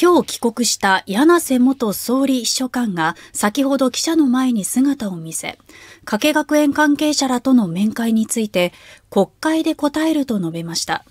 今日帰国した柳瀬元総理秘書官が先ほど記者の前に姿を見せ、加計学園関係者らとの面会について国会で答えると述べました。